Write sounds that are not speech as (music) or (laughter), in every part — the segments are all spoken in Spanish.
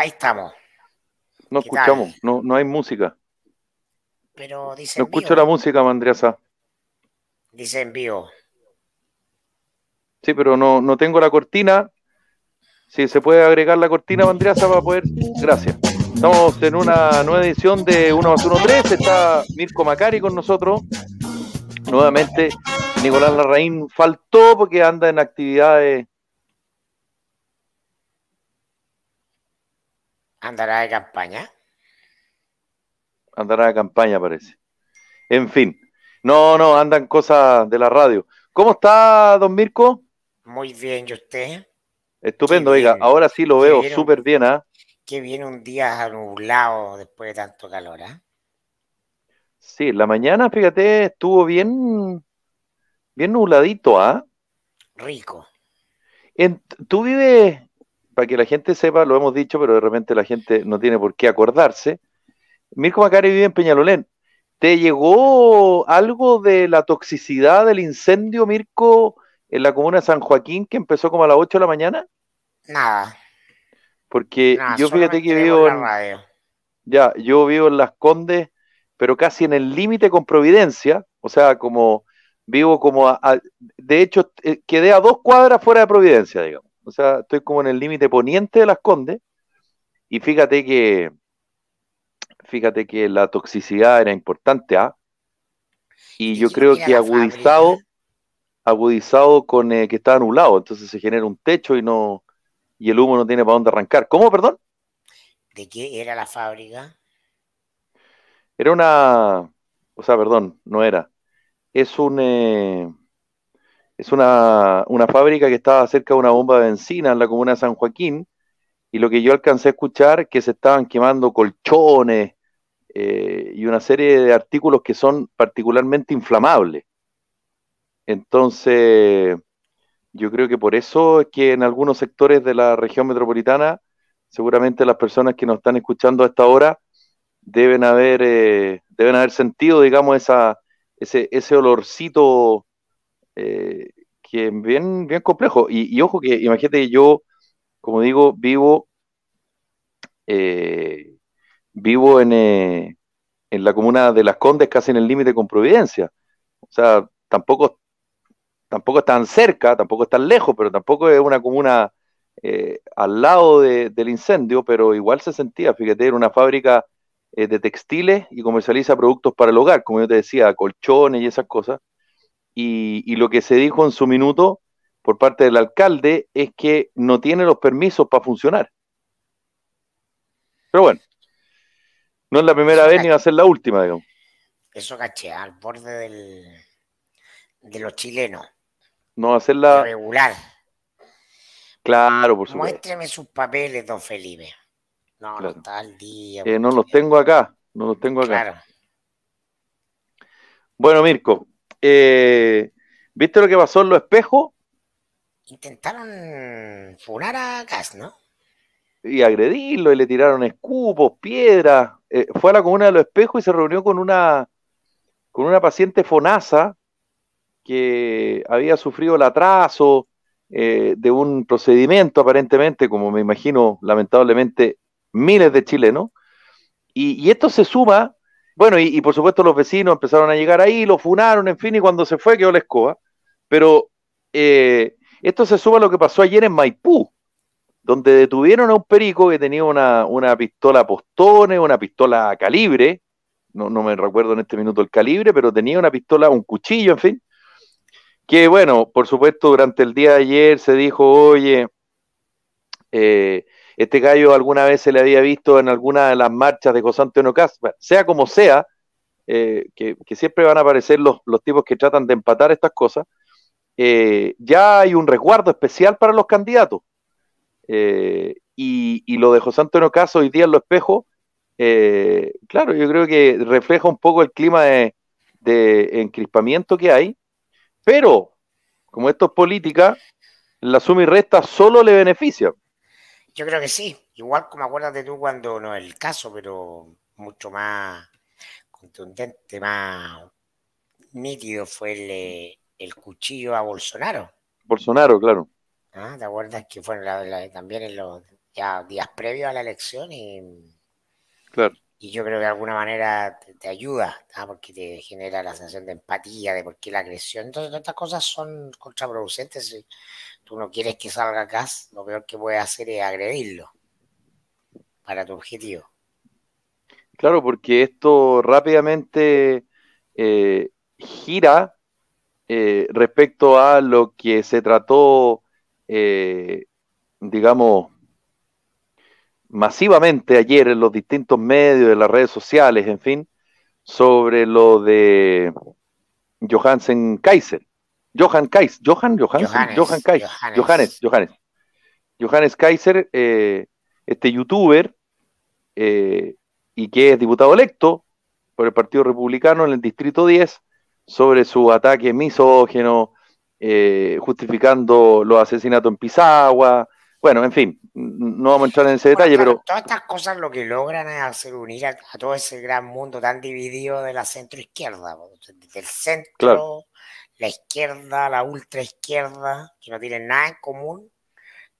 Ahí estamos. No escuchamos, no, no, hay música. Pero dice. No escucho la música, Mandriasa. Dice en vivo. Sí, pero no, no tengo la cortina. Si se puede agregar la cortina, va para poder. Gracias. Estamos en una nueva edición de 1 más 1 Está Mirko Macari con nosotros. Nuevamente, Nicolás Larraín faltó porque anda en actividades Andará de campaña. Andará de campaña, parece. En fin. No, no, andan cosas de la radio. ¿Cómo está, don Mirko? Muy bien, ¿y usted? Estupendo, oiga, ahora sí lo veo súper bien, ¿ah? Que viene un día nublado después de tanto calor, ¿ah? Sí, la mañana, fíjate, estuvo bien, bien nubladito, ¿ah? Rico. ¿Tú vives que la gente sepa, lo hemos dicho, pero de repente la gente no tiene por qué acordarse. Mirko Macari vive en Peñalolén. ¿Te llegó algo de la toxicidad del incendio, Mirko, en la comuna de San Joaquín, que empezó como a las 8 de la mañana? Nada. Porque yo fíjate que vivo en, ya, yo vivo en Las Condes, pero casi en el límite con Providencia, o sea, como vivo como de hecho eh, quedé a dos cuadras fuera de Providencia, digamos. O sea, estoy como en el límite poniente de las Condes. Y fíjate que fíjate que la toxicidad era importante, ¿ah? Y, yo creo que agudizado, agudizado con eh, que está anulado, entonces se genera un techo y no y el humo no tiene para dónde arrancar. ¿Cómo, perdón? ¿De qué era la fábrica? Era una, o sea, perdón, no era. Es un eh, es una, fábrica que estaba cerca de una bomba de benzina en la comuna de San Joaquín, y lo que yo alcancé a escuchar que se estaban quemando colchones eh, y una serie de artículos que son particularmente inflamables. Entonces, yo creo que por eso es que en algunos sectores de la región metropolitana, seguramente las personas que nos están escuchando a esta hora deben haber, eh, deben haber sentido, digamos, esa, ese, ese olorcito eh, que bien, bien complejo. Y, ojo que, imagínate que yo, como digo, vivo, eh, vivo en, eh, en la comuna de Las Condes, casi en el límite con Providencia. O sea, tampoco, tampoco es tan cerca, tampoco es tan lejos, pero tampoco es una comuna al lado del incendio, pero igual se sentía, fíjate, era una fábrica de textiles y comercializa productos para el hogar, como yo te decía, colchones y esas cosas y, lo que se dijo en su minuto por parte del alcalde es que no tiene los permisos para funcionar. Pero bueno, no es la primera vez ni va a ser la última, digamos. Eso caché, al borde del, de los chilenos. No va a ser la... Regular. Claro, por supuesto. Muéstreme sus papeles, don Felipe. No, no está al día. Eh, no los tengo acá, no los tengo acá. Bueno, Mirko, eh, ¿viste lo que pasó en Los Espejos? Intentaron furar a Gas, ¿no? Y agredirlo, y le tiraron escupos, piedras. Eh, fue a la comuna de Los Espejos y se reunió con una, con una paciente fonasa que había sufrido el atraso eh, de un procedimiento, aparentemente, como me imagino, lamentablemente, miles de chilenos. Y, y esto se suma bueno, y, por supuesto los vecinos empezaron a llegar ahí, lo funaron, en fin, y cuando se fue quedó la escoba. Pero eh, esto se suma a lo que pasó ayer en Maipú, donde detuvieron a un perico que tenía una, una pistola postone, una pistola calibre, no, no me recuerdo en este minuto el calibre, pero tenía una pistola, un cuchillo, en fin, que bueno, por supuesto durante el día de ayer se dijo, oye, eh, este gallo alguna vez se le había visto en alguna de las marchas de José Antonio Caso, sea como sea, eh, que, siempre van a aparecer los, tipos que tratan de empatar estas cosas, eh, ya hay un resguardo especial para los candidatos. Eh, y, lo de José Antonio Caso hoy día en lo espejo, claro, yo creo que refleja un poco el clima de, de encrispamiento que hay, pero como esto es política, la suma y resta solo le beneficia. Yo creo que sí. Igual como acuerdas de tú cuando no es el caso, pero mucho más contundente, más nítido fue el, eh, el cuchillo a Bolsonaro. Bolsonaro, claro. Ah, ¿Te acuerdas que fue también en los días previos a la elección? Y, claro. Y yo creo que de alguna manera te, ayuda, ah, porque te genera la sensación de empatía, de por qué la agresión. Entonces, todas estas cosas son contraproducentes. Y, tú no quieres que salga gas, lo peor que puedes hacer es agredirlo para tu objetivo. Claro, porque esto rápidamente eh, gira eh, respecto a lo que se trató, eh, digamos, masivamente ayer en los distintos medios, en las redes sociales, en fin, sobre lo de Johansen Kaiser. Johan Kais, Johan, Johan, Johan Kais, Johannes, Johannes, Johannes Kaiser, eh, este youtuber, eh, y que es diputado electo por el Partido Republicano en el Distrito 10, sobre su ataque misógeno, eh, justificando los asesinatos en Pisagua. Bueno, en fin, no vamos a entrar en ese detalle, pero... Todas estas cosas lo que logran es hacer unir a, todo ese gran mundo tan dividido de la centroizquierda, del centro la izquierda, la ultra izquierda que no tienen nada en común,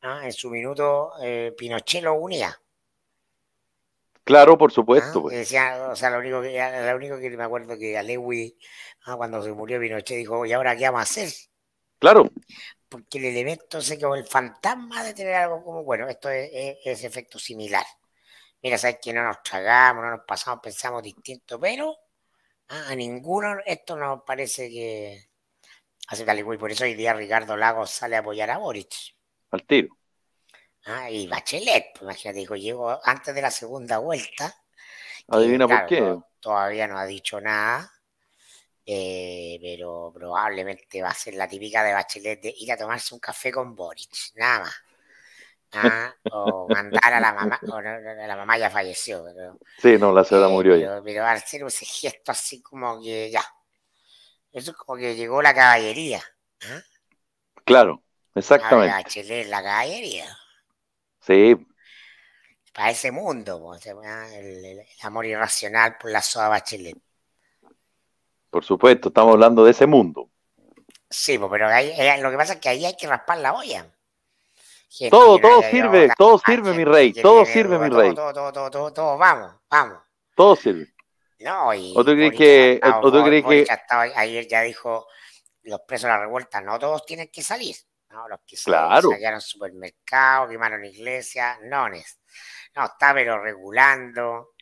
en su minuto eh, Pinochet lo unía. Claro, por ¿Ah? supuesto. Pues. o sea, lo único, que, lo único que me acuerdo que Alewi, cuando se murió Pinochet, dijo, ¿y ahora qué vamos a hacer? Claro. Porque el elemento, se quedó el fantasma de tener algo como, bueno, esto es, efecto similar. Mira, sabes que no nos tragamos, no nos pasamos, pensamos distinto, pero ¿ah? a ninguno esto nos parece que, Así tal y Por eso hoy día Ricardo Lagos sale a apoyar a Boric. Al tiro. Ah, y Bachelet, pues, imagínate, dijo, llegó antes de la segunda vuelta. Adivina por qué. todavía no ha dicho nada, eh, pero probablemente va a ser la típica de Bachelet de ir a tomarse un café con Boric, nada más. Ah, o mandar a la mamá, o la mamá ya falleció. sí, no, la señora eh, murió pero, va Pero hacer ese gesto así como que ya, eso es como que llegó la caballería. ¿ah? Claro, exactamente. la caballería. Sí. Para ese mundo, el, amor irracional por la soda Bachelet. Por supuesto, estamos hablando de ese mundo. Sí, pero eh, lo que pasa es que ahí hay que raspar la olla. todo, todo sirve, todo sirve, mi rey, todo sirve, mi rey. todo, todo, todo, todo, vamos, vamos. Todo sirve. No, y. ¿O tú que.? ayer ya dijo los presos de la revuelta, no todos tienen que salir. Los que claro. saquearon supermercados, quemaron iglesias, no No, está pero regulando.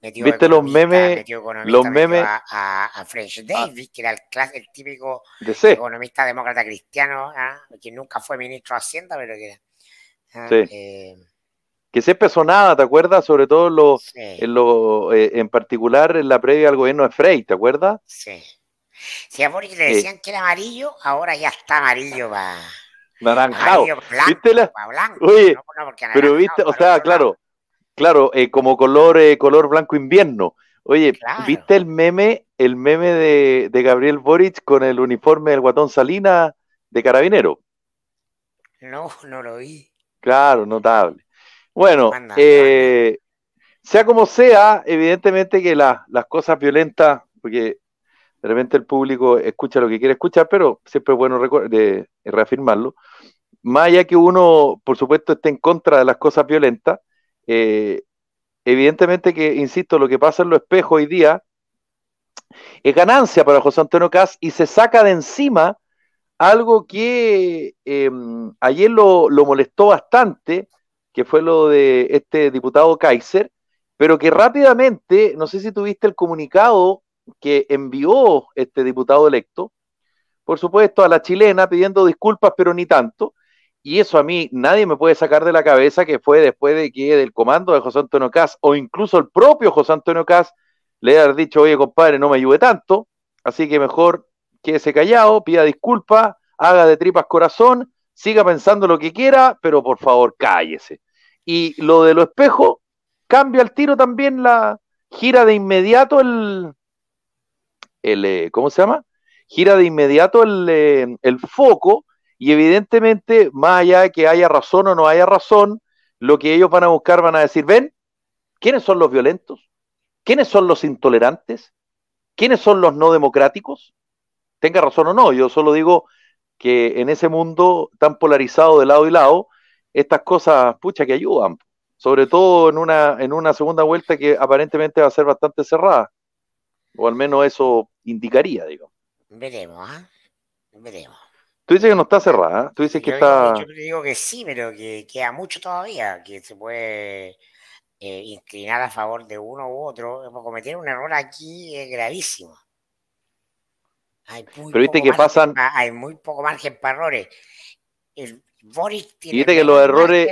¿Viste los memes? los memes. a, French ah. Davis, que era el, clase, típico economista demócrata cristiano, ah, que nunca fue ministro de Hacienda, pero que era. Ah, eh, que se empezó nada, ¿te acuerdas? Sobre todo en, eh, en, particular en la previa al gobierno de Frey, ¿te acuerdas? Sí. Si a Boric le eh. decían que era amarillo, ahora ya está amarillo va. Naranjado. ¿Viste la... blanco. Oye, pero viste, o sea, claro, claro, eh, como color, color blanco invierno. Oye, ¿viste el meme, el meme de, Gabriel Boric con el uniforme del guatón Salina de carabinero? No, no lo vi. Claro, notable. Bueno, eh, sea como sea, evidentemente que las cosas violentas, porque de repente el público escucha lo que quiere escuchar, pero siempre es bueno reafirmarlo. Más allá que uno, por supuesto, esté en contra de las cosas violentas, eh, evidentemente que, insisto, lo que pasa en los espejos hoy día es ganancia para José Antonio Cas y se saca de encima algo que em, ayer lo molestó bastante que fue lo de este diputado Kaiser, pero que rápidamente, no sé si tuviste el comunicado que envió este diputado electo, por supuesto, a la chilena pidiendo disculpas, pero ni tanto. Y eso a mí nadie me puede sacar de la cabeza que fue después de que del comando de José Antonio Cas o incluso el propio José Antonio Cas le haya dicho, oye compadre, no me ayude tanto, así que mejor quédese callado, pida disculpas, haga de tripas corazón siga pensando lo que quiera, pero por favor cállese. Y lo de los espejos, cambia al tiro también la gira de inmediato el, el eh, ¿cómo se llama? Gira de inmediato el, eh, el foco y evidentemente, más allá de que haya razón o no haya razón, lo que ellos van a buscar van a decir, ven, ¿quiénes son los violentos? ¿Quiénes son los intolerantes? ¿Quiénes son los no democráticos? Tenga razón o no, yo solo digo que en ese mundo tan polarizado de lado y lado, estas cosas, pucha, que ayudan, sobre todo en una, en una segunda vuelta que aparentemente va a ser bastante cerrada, o al menos eso indicaría, digo. Veremos, ¿eh? Veremos. Tú dices que no está cerrada, ¿eh? tú dices que está... Yo digo que sí, pero que queda mucho todavía, que se puede eh, inclinar a favor de uno u otro. Cometer un error aquí es gravísimo. Pero viste que pasan. hay muy poco margen para errores. y viste que los errores.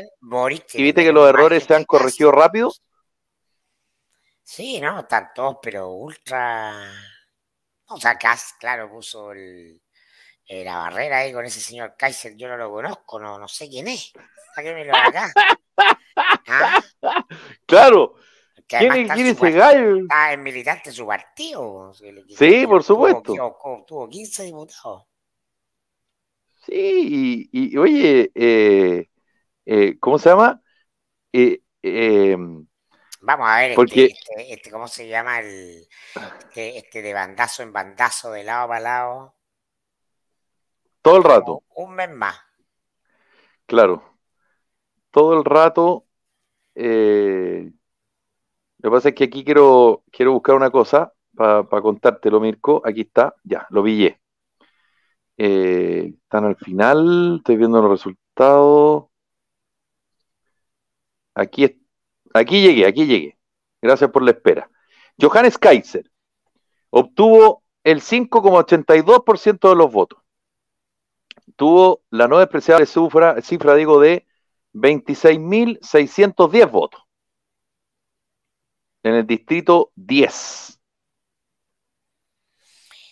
viste que los errores se han corregido rápido. Sí, no, están todos, pero ultra. O sea, claro, puso el, eh, la barrera ahí con ese señor Kaiser. Yo no lo conozco, no, no sé quién es. Sáquemelo acá. (laughs) ¿Ah? Claro, ¿Quién, es ese gallo? ah en militante de su partido. Sí, por supuesto. Tuvo, 15 diputados. Sí, y, oye, eh, eh, ¿cómo se llama? Eh, em, Vamos a ver, este, este, este, ¿cómo se llama? El, este, de bandazo en bandazo, de lado para lado. Todo el rato. Un mes más. Claro. Todo el rato. Eh, lo que pasa es que aquí quiero, quiero buscar una cosa para contártelo, Mirko. Aquí está, ya, lo pillé. Eh, están al final, estoy viendo los resultados. Aquí, aquí llegué, aquí llegué. Gracias por la espera. Johannes Kaiser obtuvo el 5,82% de los votos. Tuvo la no despreciable cifra, cifra digo, de 26.610 votos en el distrito 10.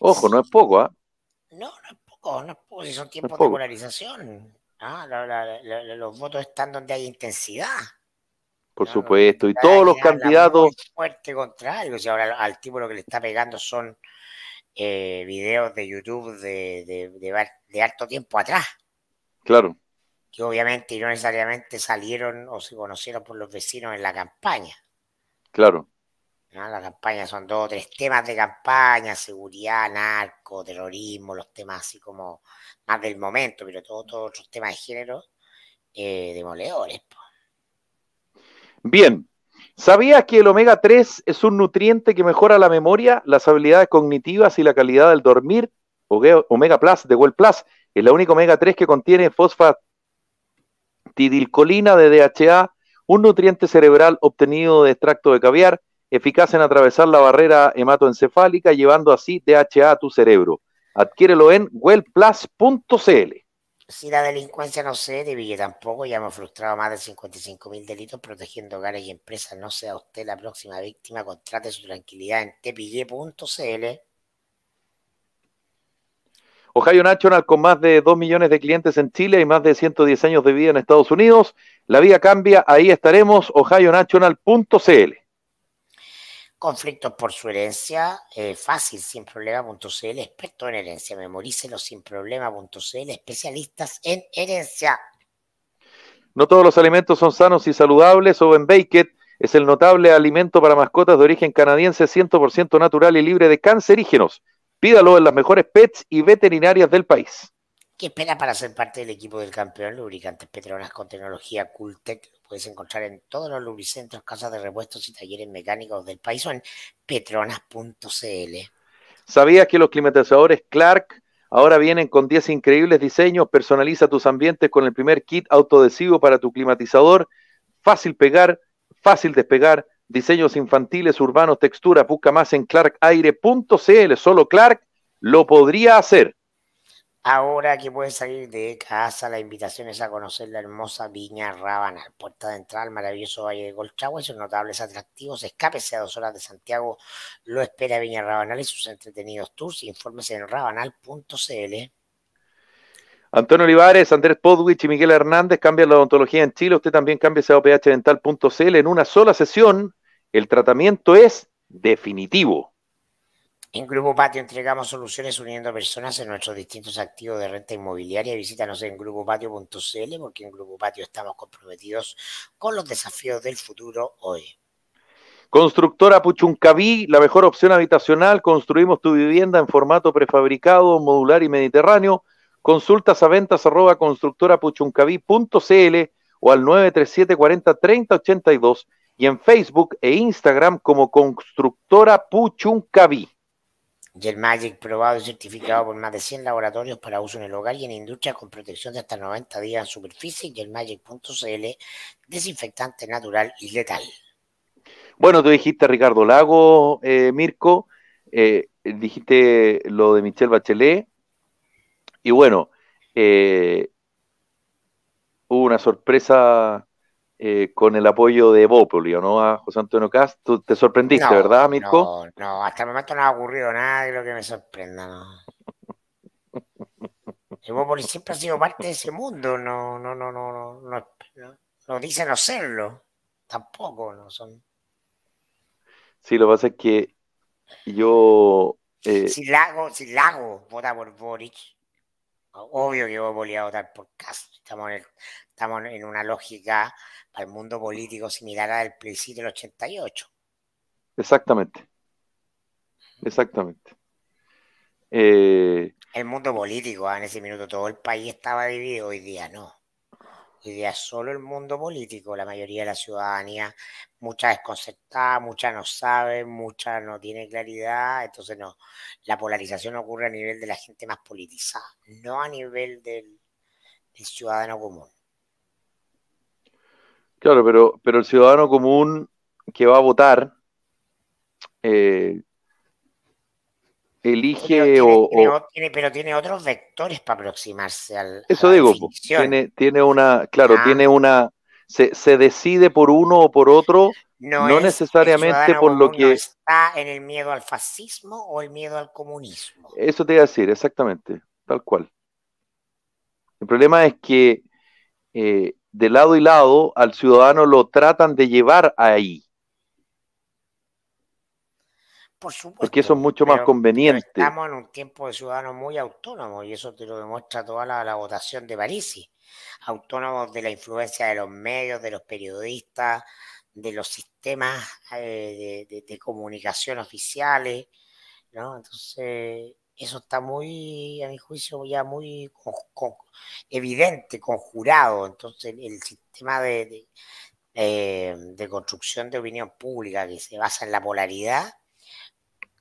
Ojo, no es poco, ¿ah? No, no es poco, no es poco, si son tiempos de polarización. Ah, los votos están donde hay intensidad. Por supuesto, y todos los candidatos. Fuerte contrario Si ahora al tipo lo que le está pegando son eh, videos de YouTube de, de, de, de, harto tiempo atrás. Claro. Que obviamente y no necesariamente salieron o se conocieron por los vecinos en la campaña. Claro. La campaña son dos o tres temas de campaña, seguridad, narco, terrorismo, los temas así como más del momento, pero todos otros temas de género eh, demoledores. Bien, ¿sabías que el omega 3 es un nutriente que mejora la memoria, las habilidades cognitivas y la calidad del dormir? Omega Plus de Well Plus es la única omega 3 que contiene fosfatidilcolina de DHA un nutriente cerebral obtenido de extracto de caviar, eficaz en atravesar la barrera hematoencefálica, llevando así DHA a tu cerebro. Adquiérelo en wellplus.cl. Si la delincuencia no se pille tampoco, ya hemos frustrado más de 55 mil delitos protegiendo hogares y empresas. No sea usted la próxima víctima, contrate su tranquilidad en tepille.cl. Ohio National con más de 2 millones de clientes en Chile y más de 110 años de vida en Estados Unidos. La vida cambia, ahí estaremos, ohionational.cl. Conflictos por su herencia, eh, fácil, sin problema.cl, experto en herencia, memorícelo sin problema.cl, especialistas en herencia. No todos los alimentos son sanos y saludables. Oven Baked es el notable alimento para mascotas de origen canadiense 100% natural y libre de cancerígenos. Pídalo en las mejores pets y veterinarias del país. ¿Qué espera para ser parte del equipo del campeón? Lubricantes Petronas con tecnología Cooltech. puedes encontrar en todos los lubricentros, casas de repuestos y talleres mecánicos del país o en petronas.cl. ¿Sabías que los climatizadores Clark ahora vienen con 10 increíbles diseños? Personaliza tus ambientes con el primer kit autodesivo para tu climatizador. Fácil pegar, fácil despegar, diseños infantiles, urbanos, textura, busca más en clarkaire.cl, solo Clark lo podría hacer. Ahora que puedes salir de casa, la invitación es a conocer la hermosa Viña Rabanal puerta de entrada maravilloso Valle de Colchagua y sus notables atractivos. Escápese a dos horas de Santiago, lo espera Viña Rabanal y sus entretenidos tours. informes en rabanal.cl. Antonio Olivares, Andrés Podwich y Miguel Hernández cambian la odontología en Chile. Usted también cambia a OPHDental.cl en una sola sesión. El tratamiento es definitivo. En Grupo Patio entregamos soluciones uniendo personas en nuestros distintos activos de renta inmobiliaria. Visítanos en grupopatio.cl porque en Grupo Patio estamos comprometidos con los desafíos del futuro hoy. Constructora Puchuncaví, la mejor opción habitacional. Construimos tu vivienda en formato prefabricado, modular y mediterráneo. Consultas a ventas arroba constructorapuchuncaví.cl o al 937 40 82 y en Facebook e Instagram como Constructora Puchuncaví. Y Magic probado y certificado por más de 100 laboratorios para uso en el hogar y en industria con protección de hasta 90 días en superficie y desinfectante natural y letal. Bueno, tú dijiste Ricardo Lago, eh, Mirko, eh, dijiste lo de Michelle Bachelet y bueno, eh, hubo una sorpresa eh, con el apoyo de ¿o ¿no? A José Antonio Cast. te sorprendiste, ¿verdad, Mirko? No, no, hasta el momento no ha ocurrido nada de lo que me sorprenda, ¿no? (laughs) siempre ha sido parte de ese mundo, no, no, no, no, no, no, no, dice no serlo, tampoco, no son. Sí, lo que pasa es que yo. Eh... Si Lago, si Lago vota por Boric, Obvio que yo volví a votar por caso Estamos en, estamos en una lógica para el mundo político similar al plebiscito del 88. Exactamente. Exactamente. Eh, el mundo político, ah, en ese minuto todo el país estaba dividido, hoy día no solo el mundo político, la mayoría de la ciudadanía, mucha desconcertada, mucha no sabe, mucha no tiene claridad, entonces no, la polarización ocurre a nivel de la gente más politizada, no a nivel del, ciudadano común. Claro, pero, pero el ciudadano común que va a votar eh, elige o, pero tiene otros vectores para aproximarse al eso digo tiene una claro ah. tiene una se, decide por uno o por otro no, necesariamente por lo que está en el miedo al fascismo o el miedo al comunismo eso te iba a decir exactamente tal cual el problema es que eh, de lado y lado al ciudadano lo tratan de llevar ahí porque eso es mucho más conveniente. Estamos en un tiempo de ciudadanos muy autónomos y eso te lo demuestra toda la, votación de París. Autónomos de la influencia de los medios, de los periodistas, de los sistemas eh, de, comunicación oficiales, ¿no? Entonces, eso está muy, a mi juicio, ya muy evidente, conjurado. Entonces, el sistema de, eh, de construcción de opinión pública que se basa en la polaridad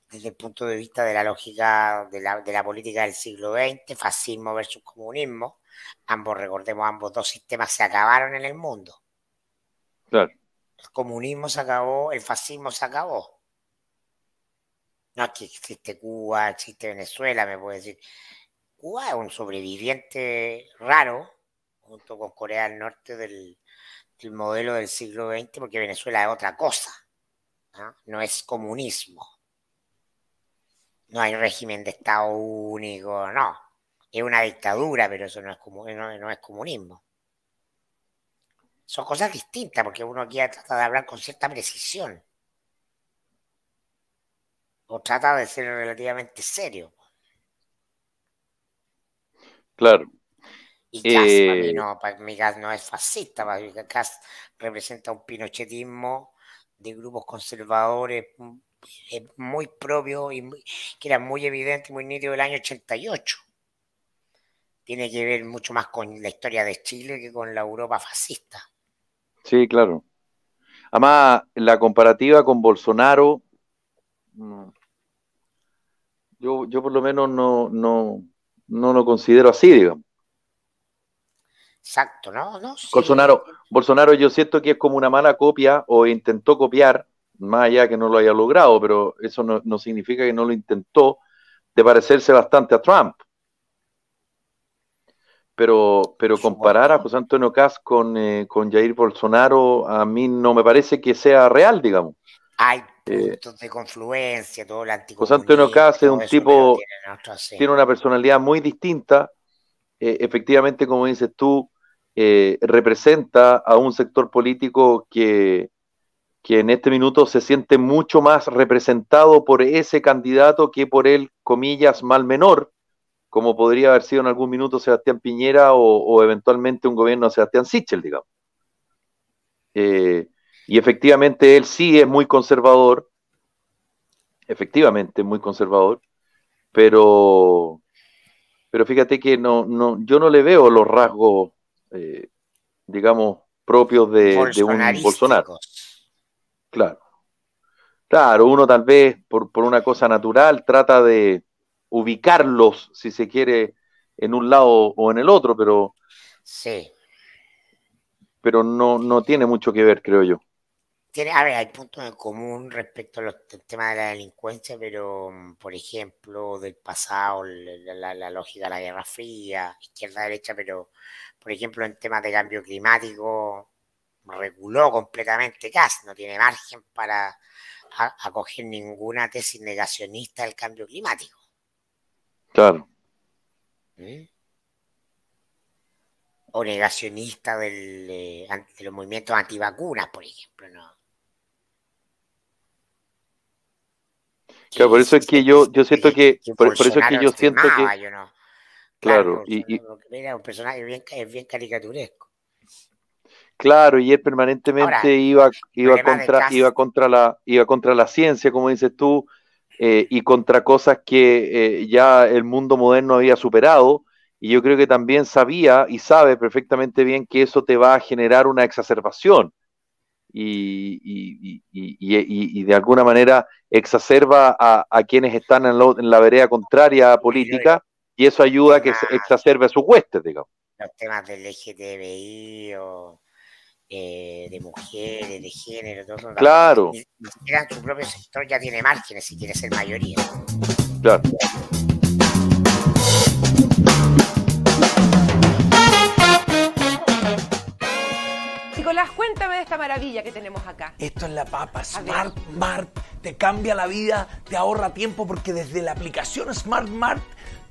desde el punto de vista de la lógica de la, política del siglo XX, fascismo versus comunismo. Ambos, recordemos, ambos dos sistemas se acabaron en el mundo. El comunismo se acabó, el fascismo se acabó. No es que existe Cuba, existe Venezuela, me puede decir. Cuba es un sobreviviente raro, junto con Corea del Norte, del, modelo del siglo XX, porque Venezuela es otra cosa. no es comunismo no hay régimen de Estado único, no. Es una dictadura, pero eso no es, es comunismo. Son cosas distintas, porque uno aquí trata de hablar con cierta precisión. O trata de ser relativamente serio. Claro. Y para eh, no, no es fascista, representa un pinochetismo de grupos conservadores es eh, muy propio y que era muy evidente, muy nítido del año 88. Tiene que ver mucho más con la historia de Chile que con la Europa fascista. Sí, claro. Además, la comparativa con Bolsonaro, mm, yo, por lo menos no, no, lo considero así, digamos. Exacto, ¿no? no Bolsonaro, Bolsonaro yo siento que es como una mala copia o intentó copiar más allá que no lo haya logrado, pero eso no, significa que no lo intentó, de parecerse bastante a Trump. Pero, pero comparar a José Antonio Kass eh, con, Jair Bolsonaro a mí no me parece que sea real, digamos. Hay eh, puntos de confluencia, todo el antiguo. José Antonio Kass es un tipo, tiene, una personalidad muy distinta. Eh, efectivamente, como dices tú, representa a un sector político que, que en este minuto se siente mucho más representado por ese candidato que por el, comillas, mal menor, como podría haber sido en algún minuto Sebastián Piñera o, eventualmente un gobierno de Sebastián Sichel, digamos. Eh, y efectivamente él sí es muy conservador, efectivamente muy conservador, pero, pero fíjate que no, no, yo no le veo los rasgos, eh, digamos, propios de un Bolsonaro. Claro. Claro, uno tal vez por, por, una cosa natural trata de ubicarlos, si se quiere, en un lado o en el otro, pero. Sí. Pero no, tiene mucho que ver, creo yo. Tiene, a ver, hay puntos en común respecto al tema de la delincuencia, pero, mm, por ejemplo, del pasado, la, la lógica de la Guerra Fría, izquierda-derecha, pero, por ejemplo, en temas de cambio climático, reguló completamente gas, no tiene margen para acoger ninguna tesis negacionista del cambio climático. Claro. ¿Eh? O negacionista del, eh, de los movimientos antivacunas, por ejemplo, ¿no? Claro, por eso es que yo, yo siento que, por, eso es que yo siento que... Claro, claro y, un personaje bien, bien caricaturesco. Claro, y él permanentemente iba, iba, contra, iba, contra la, iba contra la ciencia, como dices tú, eh, y contra cosas que eh, ya el mundo moderno había superado. Y yo creo que también sabía y sabe perfectamente bien que eso te va a generar una exacerbación. Y, de alguna manera exacerba a, quienes están en, la vereda contraria a política y eso ayuda a que exacerbe a sus huestes, digamos. Los temas del LGTBI o eh, de mujeres, de género, de Claro. Y, su propio sector ya tiene márgenes si quieres ser mayoría. Claro. Nicolás, cuéntame de esta maravilla que tenemos acá. Esto es la papa Smart Mart. Te cambia la vida, te ahorra tiempo porque desde la aplicación Smart Mart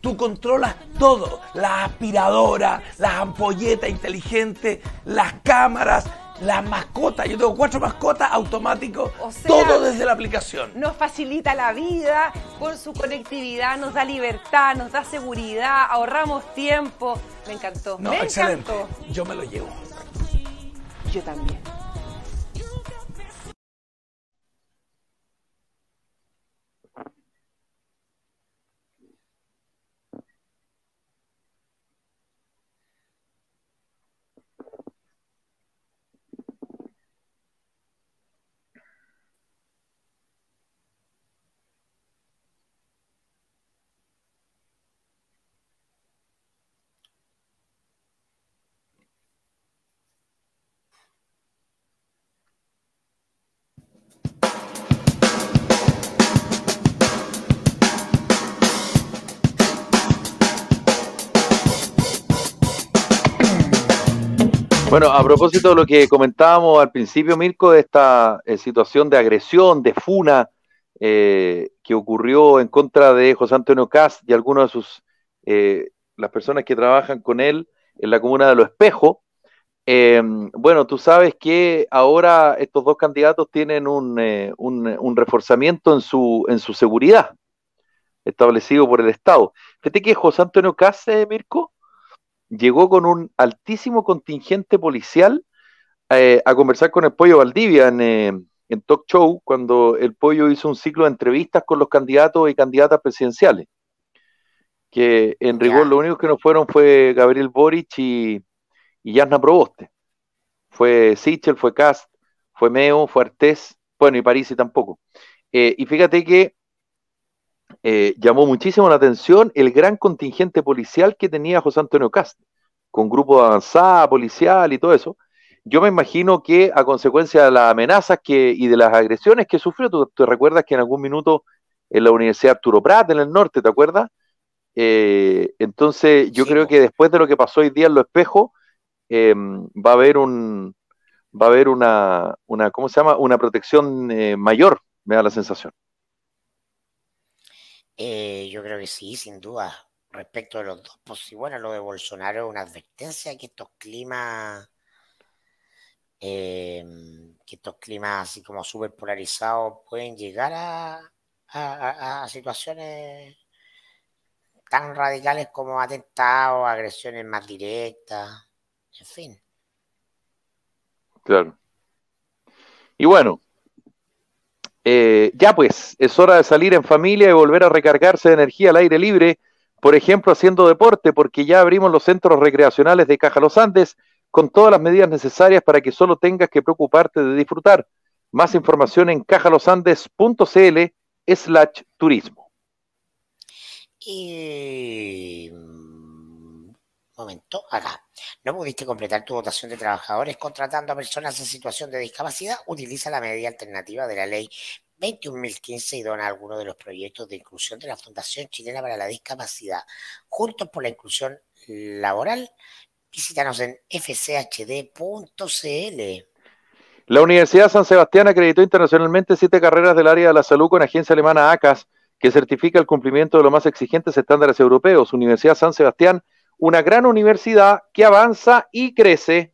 Tú controlas todo. La aspiradora, las ampolletas inteligentes, las cámaras, las mascotas. Yo tengo cuatro mascotas automáticos. todo desde la aplicación. Nos facilita la vida con su conectividad, nos da libertad, nos da seguridad, ahorramos tiempo. Me encantó. No, excelente. Yo me lo llevo. Yo también. Bueno, a propósito de lo que comentábamos al principio, Mirko, de esta eh, situación de agresión, de funa eh, que ocurrió en contra de José Antonio Cas y algunas de sus eh, las personas que trabajan con él en la comuna de Los Espejos. Em, bueno, tú sabes que ahora estos dos candidatos tienen un, un, reforzamiento en su, en su seguridad establecido por el Estado. Fíjate que José Antonio Cas, Mirko, llegó con un altísimo contingente policial eh, a conversar con el Pollo Valdivia eh, en, Talk Show, cuando el Pollo hizo un ciclo de entrevistas con los candidatos y candidatas presidenciales. Que en rigor lo único que no fueron fue Gabriel Boric y, y Jasna Proboste. Fue Sichel, fue Cast, fue Meo, fue Artés, bueno, y y tampoco. Eh, y fíjate que eh, llamó muchísimo la atención el gran contingente policial que tenía José Antonio Cast, con grupo de avanzada, policial y todo eso. Yo me imagino que a consecuencia de las amenazas que, y de las agresiones que sufrió, tú, te recuerdas que en algún minuto en la Universidad Arturo Prat, en el norte, ¿te acuerdas? Eh, entonces, yo creo que después de lo que pasó hoy día en lo espejo em, va a haber un va a haber una, ¿cómo se llama? una protección eh, mayor, me da la sensación. Eh, yo creo que sí, sin duda, respecto de los dos. Pues, bueno, lo de Bolsonaro es una advertencia que estos climas, eh, que estos climas así como súper polarizados pueden llegar a, a situaciones tan radicales como atentados, agresiones más directas, en fin. Claro. Y bueno, eh, ya pues, es hora de salir en familia y volver a recargarse de energía al aire libre, por ejemplo haciendo deporte, porque ya abrimos los centros recreacionales de Caja Los Andes con todas las medidas necesarias para que solo tengas que preocuparte de disfrutar. Más información en cajalosandes.cl slash turismo momento, acá. No pudiste completar tu votación de trabajadores contratando a personas en situación de discapacidad. Utiliza la medida alternativa de la ley 21.015 y dona alguno de los proyectos de inclusión de la Fundación Chilena para la Discapacidad. Juntos por la inclusión laboral, visítanos en fchd.cl. La Universidad San Sebastián acreditó internacionalmente siete carreras del área de la salud con agencia alemana ACAS, que certifica el cumplimiento de los más exigentes estándares europeos. Universidad San Sebastián una gran universidad que avanza y crece.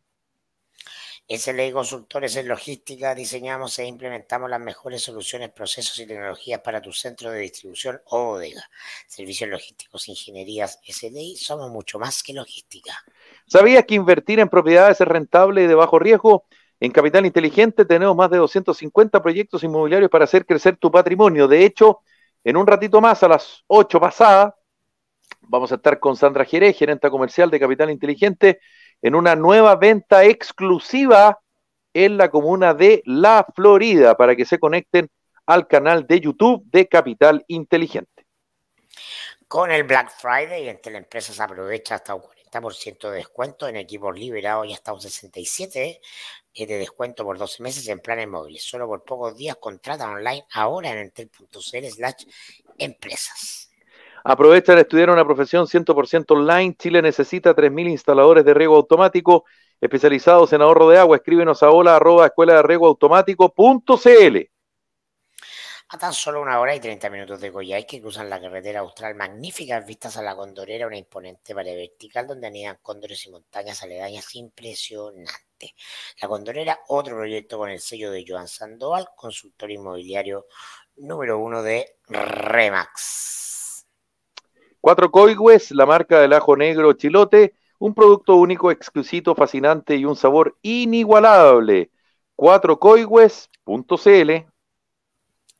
SLI Consultores en Logística diseñamos e implementamos las mejores soluciones, procesos y tecnologías para tu centro de distribución o bodega. Servicios logísticos, ingenierías SLI, somos mucho más que logística. ¿Sabías que invertir en propiedades es rentable y de bajo riesgo? En Capital Inteligente tenemos más de 250 proyectos inmobiliarios para hacer crecer tu patrimonio. De hecho, en un ratito más, a las 8 pasadas, Vamos a estar con Sandra Jerez, gerente comercial de Capital Inteligente, en una nueva venta exclusiva en la comuna de La Florida para que se conecten al canal de YouTube de Capital Inteligente. Con el Black Friday en empresas aprovecha hasta un 40% de descuento en equipos liberados y hasta un 67% eh, de descuento por 12 meses en planes móviles. Solo por pocos días contrata online ahora en entel.cl slash empresas. Aprovecha de estudiar una profesión ciento online. Chile necesita 3.000 instaladores de riego automático especializados en ahorro de agua. Escríbenos a hola arroba escuela de riego CL. A tan solo una hora y 30 minutos de Coyhaique que cruzan la carretera austral, magníficas vistas a la Condorera, una imponente pared vertical donde anidan cóndores y montañas aledañas impresionantes. La Condorera, otro proyecto con el sello de Joan Sandoval, consultor inmobiliario número uno de Remax. Cuatro Coigües, la marca del ajo negro chilote, un producto único, exquisito, fascinante y un sabor inigualable. Cuatrocoigües.cl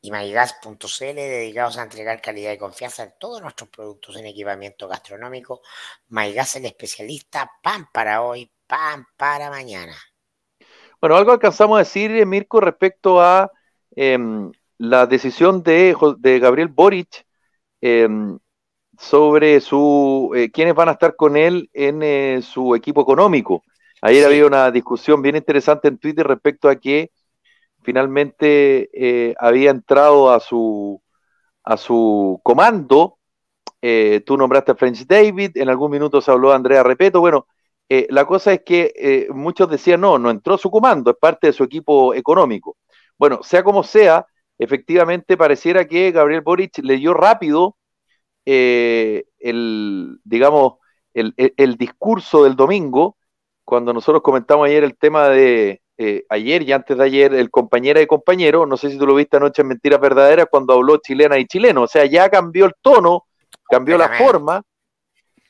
y MyGas.cl, dedicados a entregar calidad y confianza en todos nuestros productos en equipamiento gastronómico. MyGas, el especialista, pan para hoy, pan para mañana. Bueno, algo alcanzamos a decir, Mirko, respecto a em, la decisión de, de Gabriel Boric eh, sobre su eh, quiénes van a estar con él en eh, su equipo económico. Ayer había una discusión bien interesante en Twitter respecto a que finalmente eh, había entrado a su a su comando. tú nombraste a French David, en algún minuto se habló de Andrea Repeto. Bueno, la cosa es que muchos decían, no, no entró su comando, es parte de su equipo económico. Bueno, sea como sea, efectivamente pareciera que Gabriel Boric leyó rápido eh, el, digamos, el, discurso del domingo, cuando nosotros comentamos ayer el tema de eh, ayer y antes de ayer, el compañera y compañero, no sé si tú lo viste anoche en Mentiras Verdaderas, cuando habló chilena y chileno, o sea, ya cambió el tono, cambió la forma,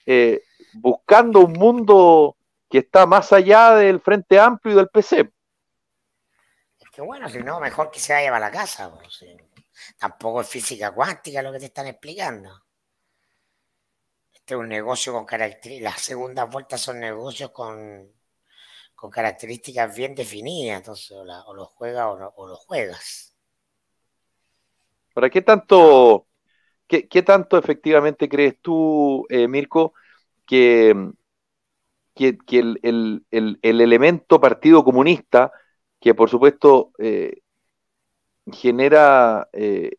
eh, buscando un mundo que está más allá del Frente Amplio y del PC. Es que bueno, si no, mejor que se vaya para la casa. Pues, tampoco es física cuántica lo que te están explicando es este, un negocio con características, las segundas vueltas son negocios con, con características bien definidas, entonces o, la, o lo juegas o, no, lo juegas. ¿Para qué tanto, qué, qué tanto efectivamente crees tú, eh, Mirko, que, el, elemento Partido Comunista, que por supuesto eh, genera eh,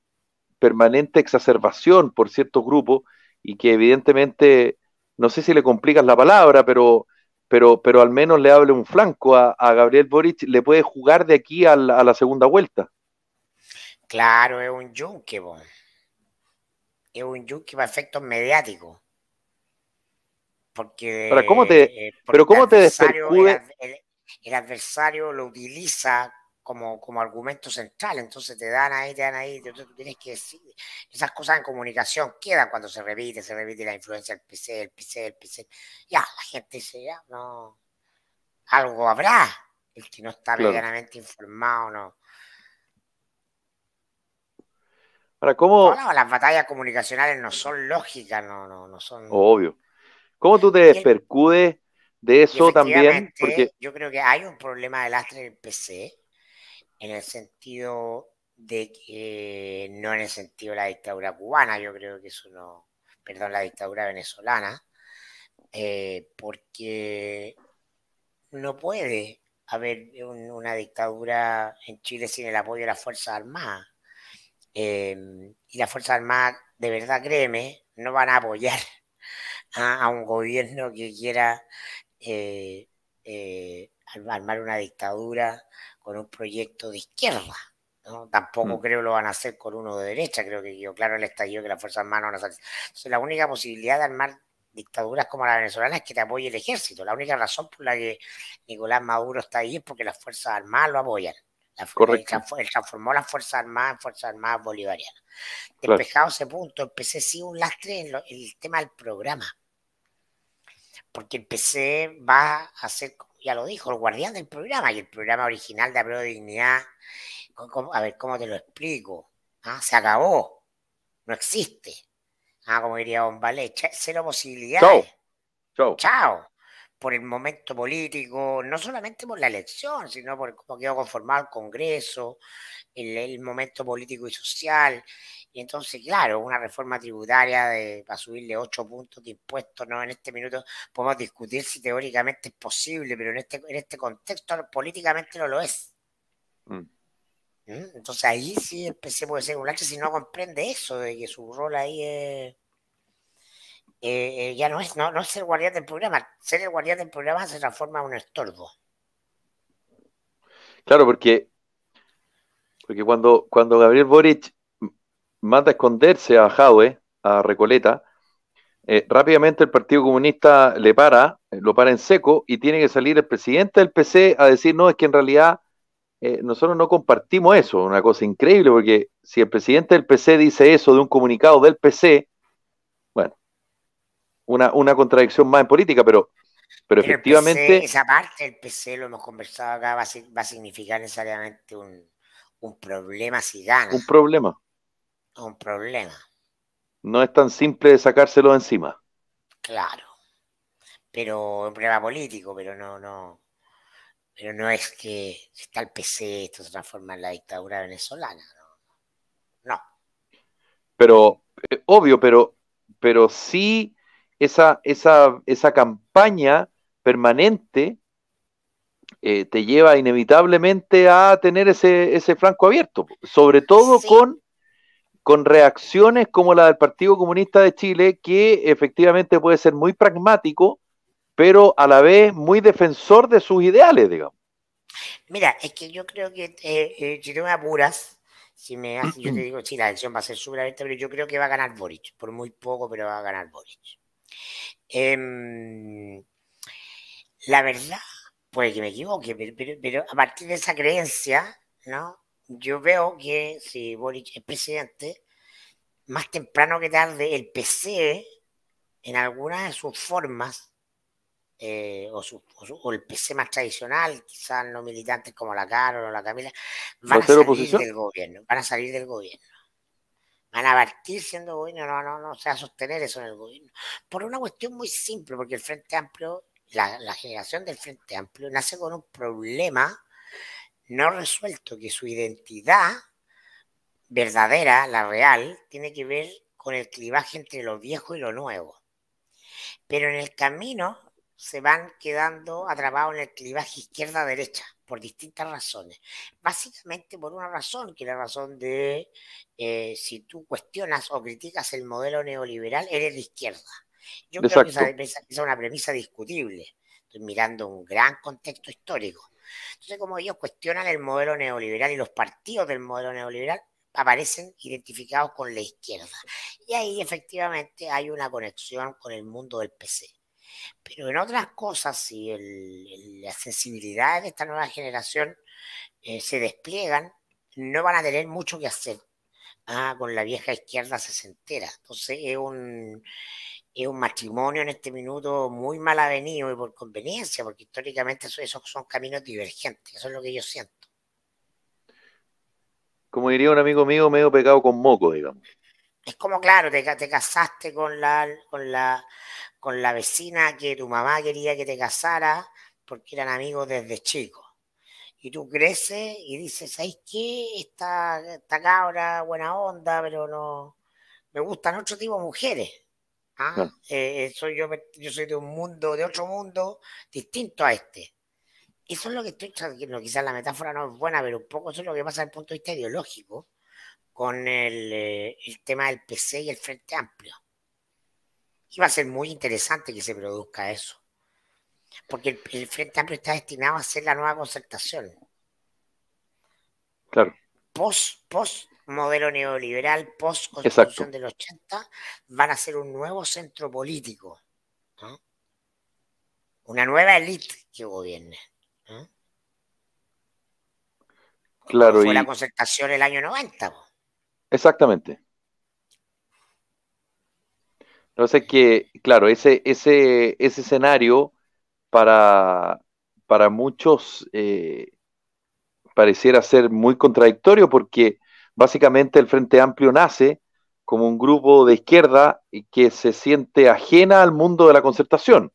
permanente exacerbación por ciertos grupos, y que evidentemente, no sé si le complicas la palabra, pero, pero, pero al menos le hable un flanco a, Gabriel Boric, le puede jugar de aquí a la, segunda vuelta. Claro, es un yunque, es un yunque para efectos mediáticos. Porque, eh, pero cómo te, pero ¿cómo te el adversario lo utiliza como, argumento central. Entonces te dan ahí, te dan ahí, tú tienes que decir. Esas cosas en comunicación quedan cuando se repite, se repite la influencia del PC, el PC, el PC. Ya, la gente dice, ya, no. Algo habrá. El que no está informado, no. Ahora, ¿cómo... No, las batallas comunicacionales no son lógicas, no, no, no son. Obvio. ¿Cómo tú te percudes de eso también? Porque... Yo creo que hay un problema de lastre en el PC en el sentido de que no en el sentido de la dictadura cubana, yo creo que eso no, perdón, la dictadura venezolana, eh, porque no puede haber una dictadura en Chile sin el apoyo de las Fuerzas Armadas. Em, y las Fuerzas Armadas, de verdad, créeme, no van a apoyar a, un gobierno que quiera eh, eh, armar una dictadura con un proyecto de izquierda. Tampoco creo mm. creo lo van a hacer con uno de derecha, creo que yo, claro, el estallido que las Fuerzas Armadas no a Entonces, la única posibilidad de armar dictaduras como la venezolana es que te apoye el ejército. La única razón por la que Nicolás Maduro está ahí es porque las Fuerzas Armadas lo apoyan. Eh, Correcto. Él transformó las Fuerzas Armadas en Fuerzas Armadas Bolivarianas. Despejado ese punto, el PC sí un lastre en, el tema del programa. Porque el PC va a hacer ya lo dijo, el guardián del programa y el programa original de Abreu de Dignidad. A ver, ¿cómo te lo explico? ¿Ah? Se acabó, no existe. Ah, como diría Don Valé, cero posibilidades. Chao. Chao. Por el momento político, no solamente por la elección, sino por cómo quedó conformado el Congreso, el momento político y social, y entonces, claro, una reforma tributaria de, para subirle 8 puntos de impuestos, ¿no? En este minuto podemos discutir si teóricamente es posible, pero en este, en este contexto políticamente no lo es. Mm. ¿Eh? Entonces ahí sí empecemos a ser un si no comprende eso, de que su rol ahí es... Eh, eh, ya no es, no, no ser guardián del programa, ser el guardián del programa se transforma en un estorbo. Claro, porque, porque cuando, cuando Gabriel Boric manda a esconderse a Jadwe, a Recoleta. Eh, rápidamente el Partido Comunista le para, eh, lo para en seco y tiene que salir el presidente del PC a decir, no, es que en realidad eh, nosotros no compartimos eso, una cosa increíble, porque si el presidente del PC dice eso de un comunicado del PC, bueno, una, contradicción más en política, pero, pero, efectivamente... esa parte del PC, lo hemos conversado acá, va a, significar necesariamente un, un problema si Un problema un problema. No es tan simple de sacárselo de encima. Claro. Pero un problema político, pero no, no. Pero no es que está el PC, esto se transforma en la dictadura venezolana. No. no. Pero, eh, obvio, pero, pero sí esa, esa, campaña permanente eh, te lleva inevitablemente a tener ese, ese franco abierto, sobre todo con con reacciones como la del Partido Comunista de Chile, que efectivamente puede ser muy pragmático, pero a la vez muy defensor de sus ideales, digamos. Mira, es que yo creo que eh, eh, si no me apuras, si yo te digo, sí, la elección va a ser súper pero yo creo que va a ganar Boric, por muy poco, pero va a ganar Boric. Em, la verdad, puede que me equivoque, pero, a partir de esa creencia, ¿no? yo veo que si Boric es presidente, más temprano que tarde el PC, en alguna de sus formas, eh, o, el PC más tradicional, quizás no militantes como la Caro o la Camila, van a salir del gobierno, van a salir del gobierno. Van a partir siendo gobierno, no, no, no se va a sostener eso en el gobierno. Por una cuestión muy simple, porque el Frente Amplio, la generación del Frente Amplio, nace con un problema no resuelto, que su identidad verdadera, la real, tiene que ver con el clivaje entre lo viejo y lo nuevo. Pero en el camino se van quedando atrapados en el clivaje izquierda-derecha por distintas razones. Básicamente por una razón, que es la razón de eh, si tú cuestionas o criticas el modelo neoliberal, eres de izquierda. Yo creo que esa, es una premisa discutible. Estoy mirando un gran contexto histórico. Entonces, como ellos cuestionan el modelo neoliberal y los partidos del modelo neoliberal aparecen identificados con la izquierda. Y ahí efectivamente hay una conexión con el mundo del PC. Pero en otras cosas, si las sensibilidades de esta nueva generación eh, se despliegan, no van a tener mucho que hacer ah, con la vieja izquierda sesentera. Entonces es un es un matrimonio en este minuto muy mal avenido y por conveniencia, porque históricamente esos son caminos divergentes, eso es lo que yo siento. Como diría un amigo mío, medio pecado con moco, digamos. Es como, claro, te, casaste con la, con, la, con la vecina que tu mamá quería que te casara porque eran amigos desde chico y tú creces y dices, ¿sabes qué? está esta cabra, buena onda, pero no. Me gustan otro tipo de mujeres. Ah, eh, yo, yo soy de un mundo, de otro mundo, distinto a este. Eso es lo que estoy tratando, Quizás la metáfora no es buena, pero un poco eso es lo que pasa desde el punto de vista ideológico con el, eh, tema del PC y el Frente Amplio. Y va a ser muy interesante que se produzca eso. Porque el, Frente Amplio está destinado a ser la nueva concertación. Claro. Post, post modelo neoliberal post-constitución del 80, van a ser un nuevo centro político. Una nueva élite que gobierne. Claro. Fue y... la concertación el año 90. ¿no? Exactamente. Entonces que, claro, ese, ese, ese escenario para, para muchos eh, pareciera ser muy contradictorio porque Básicamente el Frente Amplio nace como un grupo de izquierda que se siente ajena al mundo de la concertación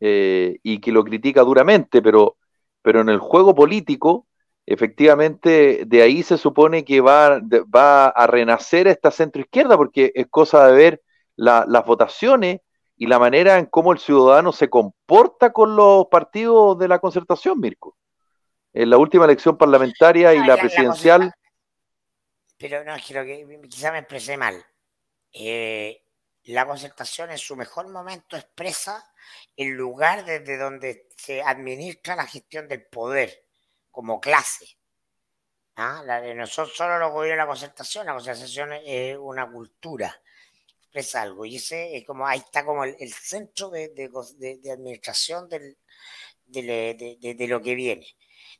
eh, y que lo critica duramente, pero, pero en el juego político, efectivamente, de ahí se supone que va, va a renacer esta centroizquierda, porque es cosa de ver las votaciones y la manera en cómo el ciudadano se comporta con los partidos de la concertación, Mirko. En la última elección parlamentaria y la presidencial pero no, que, quizá me expresé mal. Eh, la concertación en su mejor momento expresa el lugar desde donde se administra la gestión del poder como clase. ¿Ah? La, no son solo los gobiernos la concertación, la concertación es una cultura, expresa algo. Y ese es como, ahí está como el, centro de, administración eh, de lo que viene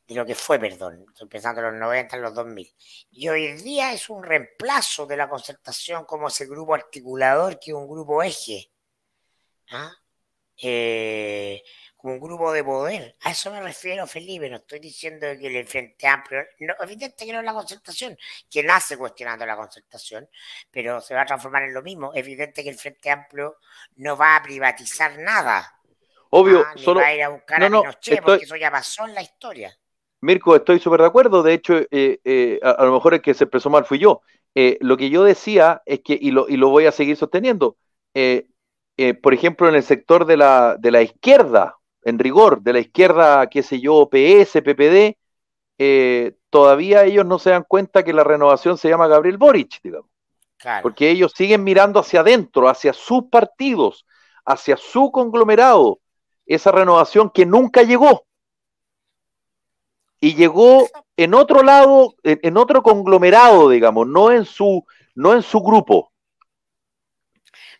de lo que fue, perdón, estoy pensando en los 90, en los 2000. Y hoy en día es un reemplazo de la concertación como ese grupo articulador que es un grupo eje, ¿ah? Eh, como un grupo de poder. A eso me refiero, Felipe, no estoy diciendo que el Frente Amplio, evidente que no es la concertación, quien nace cuestionando la concertación, pero se va a transformar en lo mismo. Evidente que el Frente Amplio no va a privatizar nada. Obvio, ah, solo... Va a ir a buscar a menos porque eso ya pasó en la historia. Mirko, estoy súper de acuerdo. De hecho, eh, eh, a, lo mejor el que se expresó mal fui yo. Eh, lo que yo decía es que, y lo, y lo voy a seguir sosteniendo, por ejemplo, en el sector de la, izquierda, en rigor, de la izquierda, qué sé yo, PS, PPD, todavía ellos no se dan cuenta que la renovación se llama Gabriel Boric, digamos. Porque ellos siguen mirando hacia adentro, hacia sus partidos, hacia su conglomerado, esa renovación que nunca llegó y llegó en otro lado, en, otro conglomerado, digamos, no en su, no en su grupo.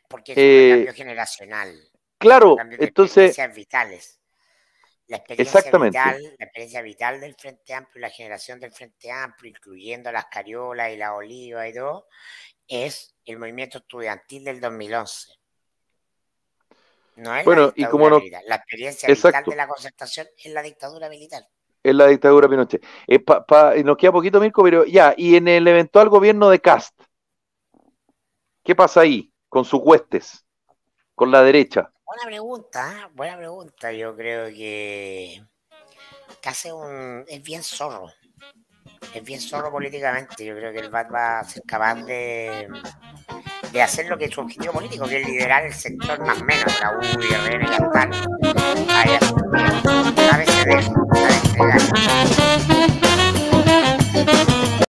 Porque es un eh, cambio generacional. Claro, entonces. vitales. La experiencia exactamente. Vital, la experiencia vital del Frente Amplio, la generación del Frente Amplio, incluyendo las cariolas y la oliva y todo, es el movimiento estudiantil del 2011. bueno, y como no, la experiencia vital de la concertación es la dictadura militar en la dictadura Pinochet. Eh, eh, nos queda poquito, Mirko, pero ya, y en el eventual gobierno de Cast, ¿qué pasa ahí con sus huestes, con la derecha? Buena pregunta, ¿eh? buena pregunta. Yo creo que casi un, es bien zorro, es bien zorro políticamente. Yo creo que el va a ser capaz de, de hacer lo que es su objetivo político, que es liderar el sector más menos, la U, y Cantar, a 哎。